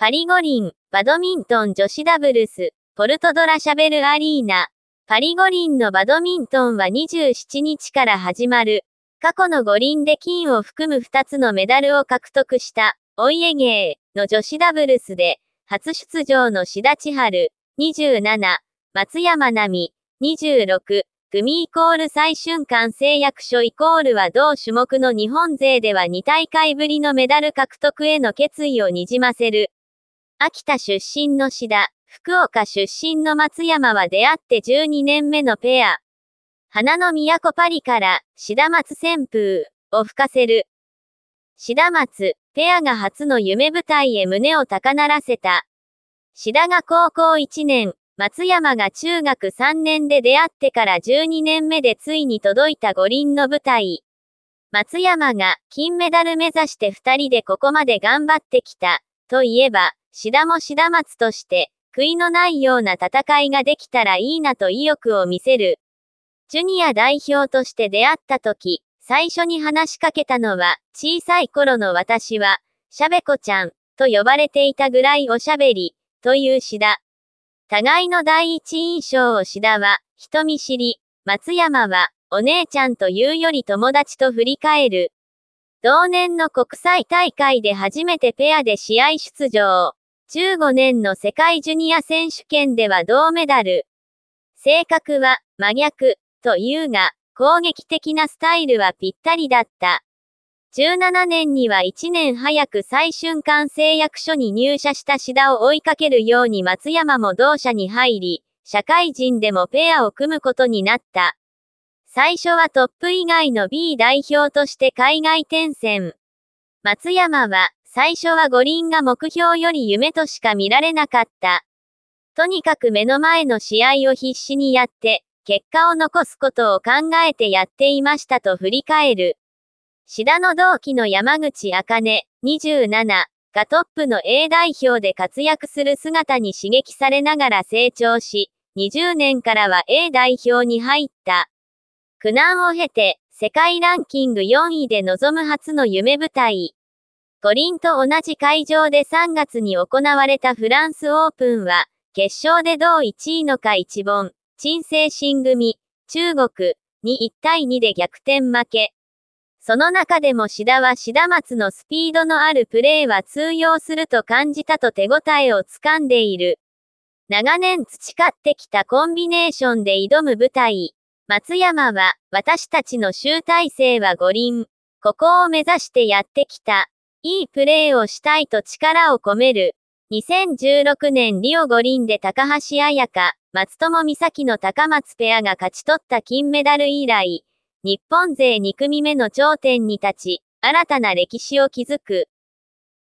パリ五輪、バドミントン女子ダブルス、ポルトドラシャベルアリーナ。パリ五輪のバドミントンは27日から始まる。過去の五輪で金を含む2つのメダルを獲得した、お家芸の女子ダブルスで、初出場の志田千春、27、松山奈美、26、組イコール最瞬間制約所イコールは同種目の日本勢では2大会ぶりのメダル獲得への決意をにじませる。秋田出身の志田、福岡出身の松山は出会って12年目のペア。花の都パリから、志田松旋風を吹かせる。志田松、ペアが初の夢舞台へ胸を高鳴らせた。志田が高校1年、松山が中学3年で出会ってから12年目でついに届いた五輪の舞台。松山が金メダル目指して2人でここまで頑張ってきた、といえば、志田も志田松として、悔いのないような戦いができたらいいなと意欲を見せる。ジュニア代表として出会った時、最初に話しかけたのは、小さい頃の私は、しゃべこちゃん、と呼ばれていたぐらいおしゃべり、という志田。互いの第一印象を志田は、人見知り、松山は、お姉ちゃんというより友達と振り返る。同年の国際大会で初めてペアで試合出場。2015年の世界ジュニア選手権では銅メダル。性格は真逆というが、攻撃的なスタイルはぴったりだった。17年には1年早く最瞬間製約所に入社した志田を追いかけるように松山も同社に入り、社会人でもペアを組むことになった。最初はトップ以外の B 代表として海外転戦。松山は最初は五輪が目標より夢としか見られなかった。とにかく目の前の試合を必死にやって、結果を残すことを考えてやっていましたと振り返る。志田の同期の山口茜、27がトップの A 代表で活躍する姿に刺激されながら成長し、20年からは A 代表に入った。苦難を経て、世界ランキング4位で臨む初の夢舞台。五輪と同じ会場で3月に行われたフランスオープンは、決勝で同1位のか一本、鎮静新組、中国、に1対2で逆転負け。その中でも志田は志田松のスピードのあるプレーは通用すると感じたと手応えをつかんでいる。長年培ってきたコンビネーションで挑む舞台。松山は、私たちの集大成は五輪。ここを目指してやってきた。いいプレーをしたいと力を込める。2016年リオ五輪で高橋彩香、松友美咲の高松ペアが勝ち取った金メダル以来、日本勢2組目の頂点に立ち、新たな歴史を築く。